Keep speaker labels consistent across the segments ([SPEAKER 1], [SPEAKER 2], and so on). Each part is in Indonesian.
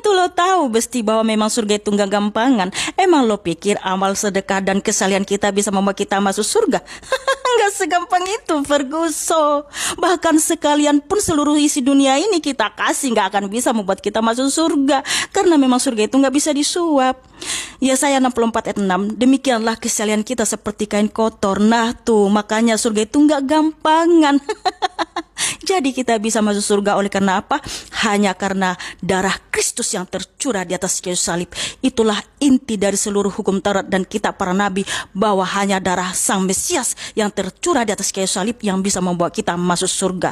[SPEAKER 1] itu lo tahu besti bahwa memang surga itu nggak gampangan. Emang lo pikir amal sedekah dan kesalian kita bisa membuat kita masuk surga? nggak segampang itu Ferguson. Bahkan sekalian pun seluruh isi dunia ini kita kasih nggak akan bisa membuat kita masuk surga. Karena memang surga itu nggak bisa disuap. Ya saya 64 ayat 6 Demikianlah kesalian kita seperti kain kotor Nah tuh makanya surga itu nggak gampangan Jadi kita bisa masuk surga oleh karena apa? Hanya karena darah Kristus yang tercurah di atas kayu salib. Itulah inti dari seluruh hukum Taurat dan kitab para nabi bahwa hanya darah Sang Mesias yang tercurah di atas kayu salib yang bisa membawa kita masuk surga.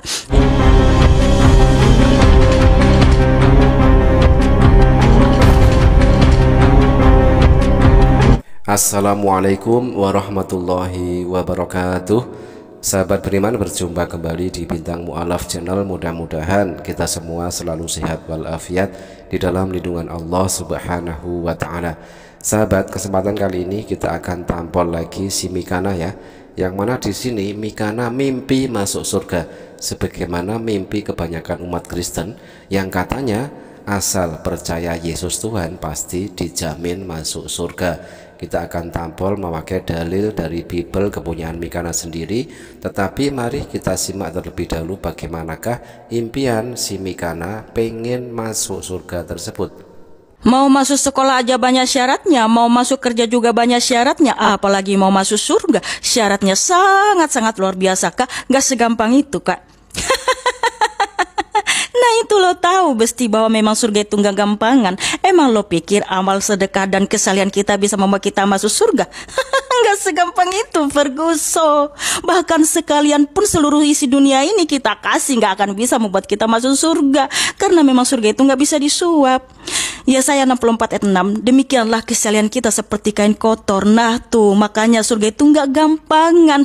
[SPEAKER 2] Assalamualaikum warahmatullahi wabarakatuh. Sahabat beriman berjumpa kembali di Bintang Mu'alaf Channel Mudah-mudahan kita semua selalu sehat walafiat di dalam lindungan Allah Subhanahu wa Ta'ala Sahabat kesempatan kali ini kita akan tampol lagi si Mikana ya Yang mana di sini Mikana mimpi masuk surga Sebagaimana mimpi kebanyakan umat Kristen Yang katanya asal percaya Yesus Tuhan pasti dijamin masuk surga kita akan tampol memakai dalil dari Bible kepunyaan Mikana sendiri tetapi mari kita simak terlebih dahulu bagaimanakah impian si Mikana pengen masuk surga tersebut
[SPEAKER 1] Mau masuk sekolah aja banyak syaratnya, mau masuk kerja juga banyak syaratnya, apalagi mau masuk surga. Syaratnya sangat-sangat luar biasa, Kak. Gak segampang itu, Kak itu lo tahu besti bahwa memang surga itu nggak gampangan. Emang lo pikir amal sedekah dan kesalian kita bisa membuat kita masuk surga? nggak segampang itu Ferguson. Bahkan sekalian pun seluruh isi dunia ini kita kasih nggak akan bisa membuat kita masuk surga. Karena memang surga itu nggak bisa disuap. Ya saya 64 ayat 6 Demikianlah kesalian kita seperti kain kotor Nah tuh makanya surga itu nggak gampangan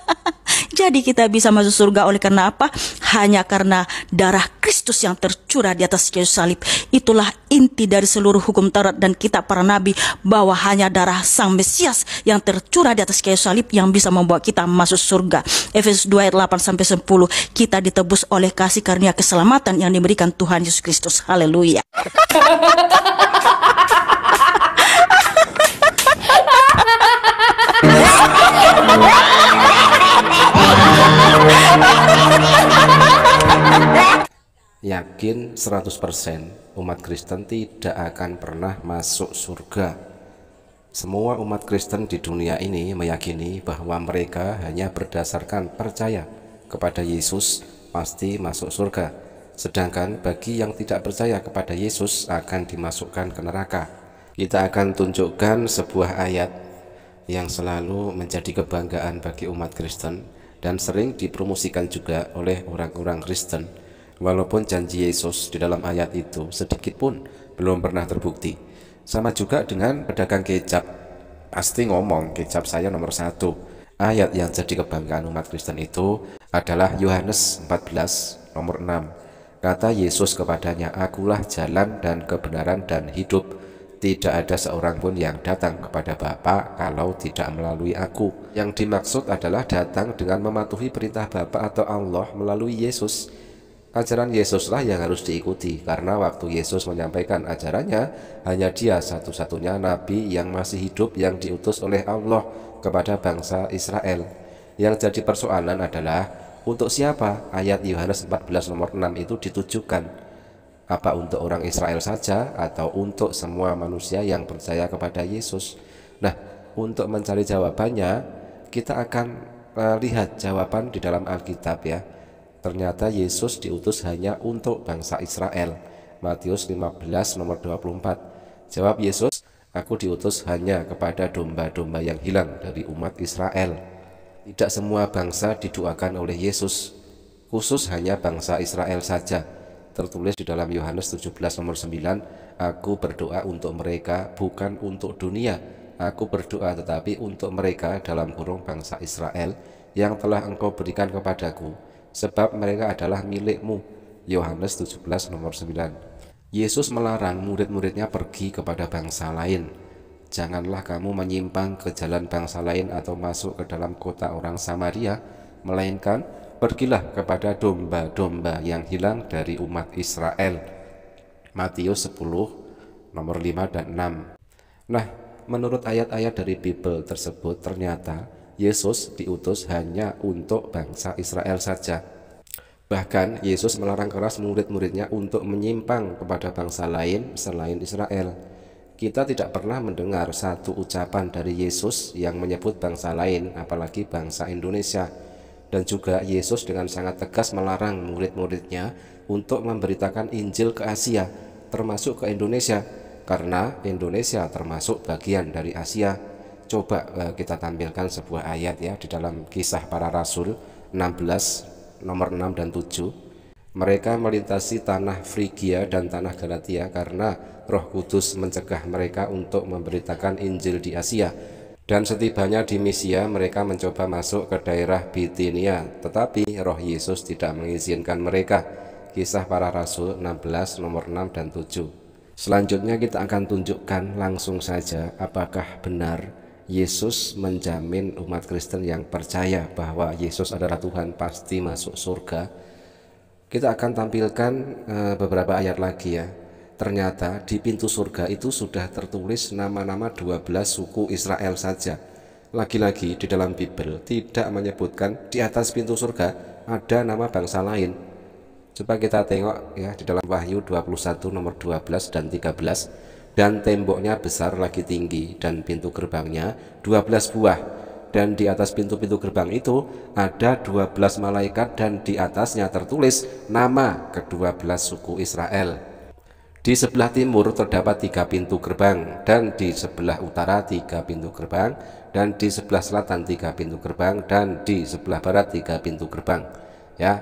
[SPEAKER 1] Jadi kita bisa masuk surga oleh karena apa? Hanya karena darah Kristus yang tercurah di atas kayu salib. Itulah inti dari seluruh hukum Taurat dan kitab para nabi bahwa hanya darah Sang Mesias yang tercurah di atas kayu salib yang bisa membawa kita masuk surga. Efesus 2 ayat 8 sampai 10. Kita ditebus oleh kasih karunia keselamatan yang diberikan Tuhan Yesus Kristus. Haleluya.
[SPEAKER 2] yakin 100% umat Kristen tidak akan pernah masuk surga. Semua umat Kristen di dunia ini meyakini bahwa mereka hanya berdasarkan percaya kepada Yesus pasti masuk surga. Sedangkan bagi yang tidak percaya kepada Yesus akan dimasukkan ke neraka. Kita akan tunjukkan sebuah ayat yang selalu menjadi kebanggaan bagi umat Kristen dan sering dipromosikan juga oleh orang-orang Kristen Walaupun janji Yesus di dalam ayat itu sedikit pun belum pernah terbukti. Sama juga dengan pedagang kecap, pasti ngomong kecap saya nomor satu. Ayat yang jadi kebanggaan umat Kristen itu adalah Yohanes 14 nomor 6. Kata Yesus kepadanya, Akulah jalan dan kebenaran dan hidup tidak ada seorang pun yang datang kepada Bapa kalau tidak melalui aku. Yang dimaksud adalah datang dengan mematuhi perintah Bapa atau Allah melalui Yesus. Ajaran Yesuslah yang harus diikuti karena waktu Yesus menyampaikan ajarannya hanya dia satu-satunya nabi yang masih hidup yang diutus oleh Allah kepada bangsa Israel. Yang jadi persoalan adalah untuk siapa ayat Yohanes 14 nomor 6 itu ditujukan? Apa untuk orang Israel saja atau untuk semua manusia yang percaya kepada Yesus? Nah, untuk mencari jawabannya, kita akan eh, lihat jawaban di dalam Alkitab ya. Ternyata Yesus diutus hanya untuk bangsa Israel. Matius 15 nomor 24. Jawab Yesus, aku diutus hanya kepada domba-domba yang hilang dari umat Israel. Tidak semua bangsa didoakan oleh Yesus, khusus hanya bangsa Israel saja. Tertulis di dalam Yohanes 17 nomor 9, aku berdoa untuk mereka bukan untuk dunia, aku berdoa tetapi untuk mereka dalam kurung bangsa Israel yang telah engkau berikan kepadaku sebab mereka adalah milikmu. Yohanes 17 nomor 9 Yesus melarang murid-muridnya pergi kepada bangsa lain. Janganlah kamu menyimpang ke jalan bangsa lain atau masuk ke dalam kota orang Samaria, melainkan pergilah kepada domba-domba yang hilang dari umat Israel. Matius 10 nomor 5 dan 6 Nah, menurut ayat-ayat dari Bible tersebut ternyata Yesus diutus hanya untuk bangsa Israel saja. Bahkan Yesus melarang keras murid-muridnya untuk menyimpang kepada bangsa lain selain Israel. Kita tidak pernah mendengar satu ucapan dari Yesus yang menyebut bangsa lain, apalagi bangsa Indonesia. Dan juga Yesus dengan sangat tegas melarang murid-muridnya untuk memberitakan Injil ke Asia, termasuk ke Indonesia, karena Indonesia termasuk bagian dari Asia coba eh, kita tampilkan sebuah ayat ya di dalam kisah para rasul 16 nomor 6 dan 7 mereka melintasi tanah Frigia dan tanah Galatia karena Roh Kudus mencegah mereka untuk memberitakan Injil di Asia dan setibanya di Misia mereka mencoba masuk ke daerah Bitinia tetapi Roh Yesus tidak mengizinkan mereka kisah para rasul 16 nomor 6 dan 7 Selanjutnya kita akan tunjukkan langsung saja apakah benar Yesus menjamin umat Kristen yang percaya bahwa Yesus adalah Tuhan pasti masuk surga. Kita akan tampilkan eh, beberapa ayat lagi ya. Ternyata di pintu surga itu sudah tertulis nama-nama 12 suku Israel saja. Lagi-lagi di dalam Bible tidak menyebutkan di atas pintu surga ada nama bangsa lain. Coba kita tengok ya di dalam Wahyu 21 nomor 12 dan 13 dan temboknya besar lagi tinggi dan pintu gerbangnya 12 buah dan di atas pintu-pintu gerbang itu ada 12 malaikat dan di atasnya tertulis nama ke-12 suku Israel. Di sebelah timur terdapat tiga pintu gerbang dan di sebelah utara tiga pintu gerbang dan di sebelah selatan tiga pintu gerbang dan di sebelah barat tiga pintu gerbang. Ya,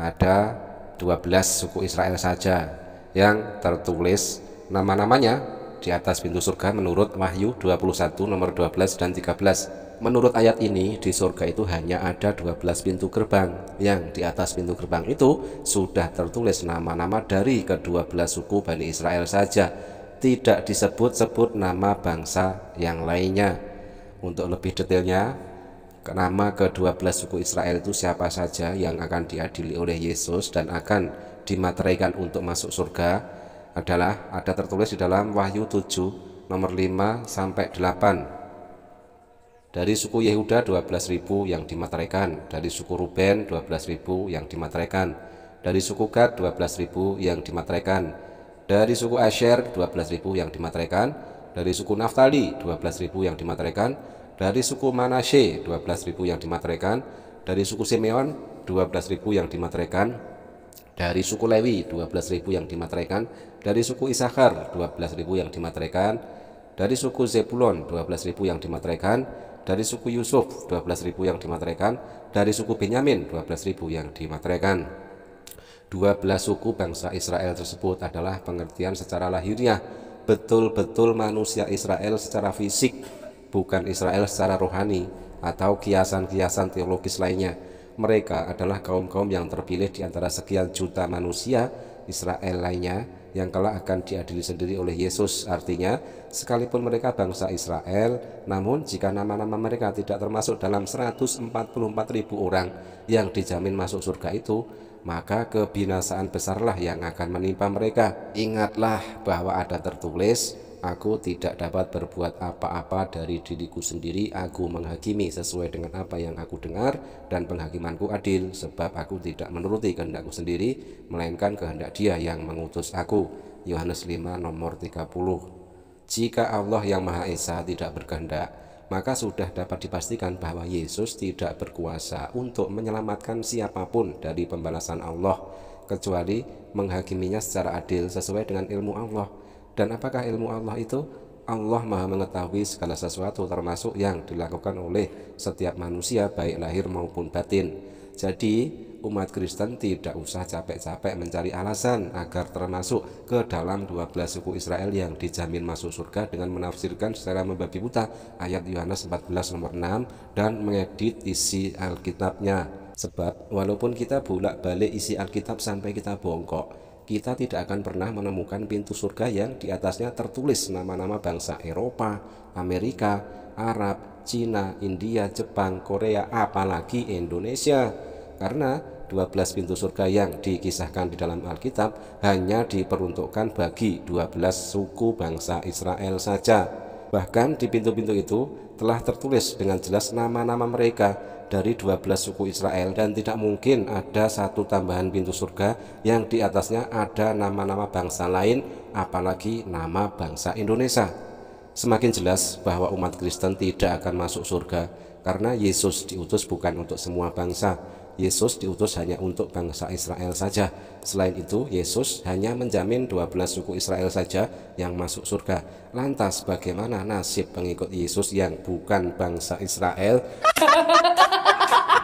[SPEAKER 2] ada 12 suku Israel saja yang tertulis nama-namanya di atas pintu surga menurut Wahyu 21 nomor 12 dan 13. Menurut ayat ini di surga itu hanya ada 12 pintu gerbang. Yang di atas pintu gerbang itu sudah tertulis nama-nama dari ke-12 suku Bani Israel saja. Tidak disebut-sebut nama bangsa yang lainnya. Untuk lebih detailnya, nama ke-12 suku Israel itu siapa saja yang akan diadili oleh Yesus dan akan dimateraikan untuk masuk surga adalah ada tertulis di dalam Wahyu 7 nomor 5 sampai 8 dari suku Yehuda 12.000 yang dimateraikan dari suku Ruben 12.000 yang dimateraikan dari suku Gad 12.000 yang dimateraikan dari suku Asher 12.000 yang dimateraikan dari suku Naftali 12.000 yang dimateraikan dari suku Manasye 12.000 yang dimateraikan dari suku Simeon 12.000 yang dimateraikan dari suku Lewi 12.000 yang dimateraikan, dari suku Isakar 12.000 yang dimateraikan, dari suku Zebulon 12.000 yang dimateraikan, dari suku Yusuf 12.000 yang dimateraikan, dari suku Benyamin 12.000 yang dimateraikan. 12 suku bangsa Israel tersebut adalah pengertian secara lahiriah betul-betul manusia Israel secara fisik bukan Israel secara rohani atau kiasan-kiasan teologis lainnya mereka adalah kaum-kaum yang terpilih di antara sekian juta manusia Israel lainnya yang kelak akan diadili sendiri oleh Yesus. Artinya, sekalipun mereka bangsa Israel, namun jika nama-nama mereka tidak termasuk dalam 144.000 orang yang dijamin masuk surga itu, maka kebinasaan besarlah yang akan menimpa mereka. Ingatlah bahwa ada tertulis Aku tidak dapat berbuat apa-apa dari diriku sendiri. Aku menghakimi sesuai dengan apa yang aku dengar dan penghakimanku adil sebab aku tidak menuruti kehendakku sendiri melainkan kehendak Dia yang mengutus aku. Yohanes 5 nomor 30. Jika Allah yang Maha Esa tidak berkehendak, maka sudah dapat dipastikan bahwa Yesus tidak berkuasa untuk menyelamatkan siapapun dari pembalasan Allah kecuali menghakiminya secara adil sesuai dengan ilmu Allah dan apakah ilmu Allah itu? Allah maha mengetahui segala sesuatu termasuk yang dilakukan oleh setiap manusia baik lahir maupun batin. Jadi umat Kristen tidak usah capek-capek mencari alasan agar termasuk ke dalam 12 suku Israel yang dijamin masuk surga dengan menafsirkan secara membabi buta ayat Yohanes 14 nomor 6 dan mengedit isi Alkitabnya. Sebab walaupun kita bolak-balik isi Alkitab sampai kita bongkok, kita tidak akan pernah menemukan pintu surga yang di atasnya tertulis nama-nama bangsa Eropa, Amerika, Arab, Cina, India, Jepang, Korea, apalagi Indonesia. Karena 12 pintu surga yang dikisahkan di dalam Alkitab hanya diperuntukkan bagi 12 suku bangsa Israel saja. Bahkan di pintu-pintu itu telah tertulis dengan jelas nama-nama mereka dari 12 suku Israel dan tidak mungkin ada satu tambahan pintu surga yang di atasnya ada nama-nama bangsa lain apalagi nama bangsa Indonesia. Semakin jelas bahwa umat Kristen tidak akan masuk surga karena Yesus diutus bukan untuk semua bangsa Yesus diutus hanya untuk bangsa Israel saja. Selain itu, Yesus hanya menjamin 12 suku Israel saja yang masuk surga. Lantas bagaimana nasib pengikut Yesus yang bukan bangsa Israel?